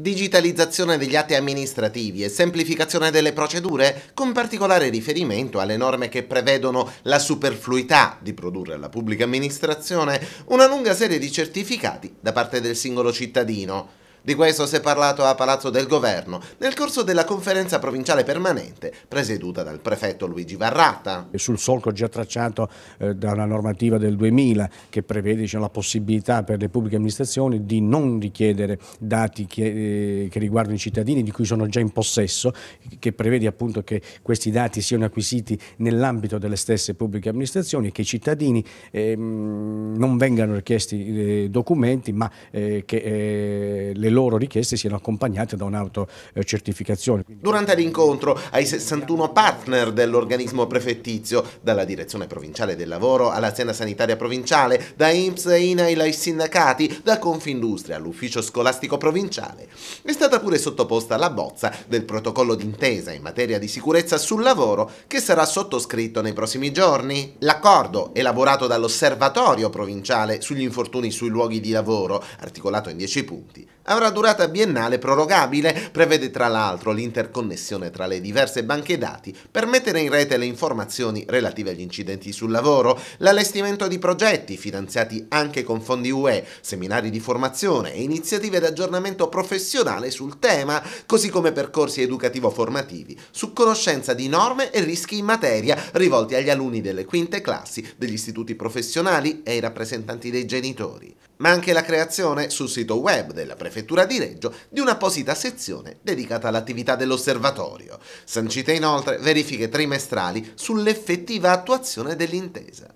Digitalizzazione degli atti amministrativi e semplificazione delle procedure, con particolare riferimento alle norme che prevedono la superfluità di produrre alla pubblica amministrazione una lunga serie di certificati da parte del singolo cittadino. Di questo si è parlato a Palazzo del Governo nel corso della conferenza provinciale permanente presieduta dal prefetto Luigi Varrata. Sul solco già tracciato eh, da una normativa del 2000 che prevede diciamo, la possibilità per le pubbliche amministrazioni di non richiedere dati che, eh, che, riguardano i cittadini di cui sono già in possesso, che prevede appunto che questi dati siano acquisiti nell'ambito delle stesse pubbliche amministrazioni e che i cittadini eh, non vengano richiesti eh, documenti ma eh, che eh, le le loro richieste siano accompagnate da un'autocertificazione. Eh, Durante l'incontro ai 61 partner dell'organismo prefettizio, dalla direzione provinciale del lavoro all'azienda sanitaria provinciale, da INPS e INAIL ai sindacati, da Confindustria all'ufficio scolastico provinciale, è stata pure sottoposta la bozza del protocollo d'intesa in materia di sicurezza sul lavoro che sarà sottoscritto nei prossimi giorni. L'accordo, elaborato dall'osservatorio provinciale sugli infortuni sui luoghi di lavoro, articolato in 10 punti, avrà avrà durata biennale prorogabile, prevede tra l'altro l'interconnessione tra le diverse banche dati per mettere in rete le informazioni relative agli incidenti sul lavoro, l'allestimento di progetti finanziati anche con fondi UE, seminari di formazione e iniziative di aggiornamento professionale sul tema, così come percorsi educativo-formativi su conoscenza di norme e rischi in materia rivolti agli alunni delle quinte classi, degli istituti professionali e ai rappresentanti dei genitori ma anche la creazione sul sito web della Prefettura di Reggio di un'apposita sezione dedicata all'attività dell'osservatorio. Sancite inoltre verifiche trimestrali sull'effettiva attuazione dell'intesa.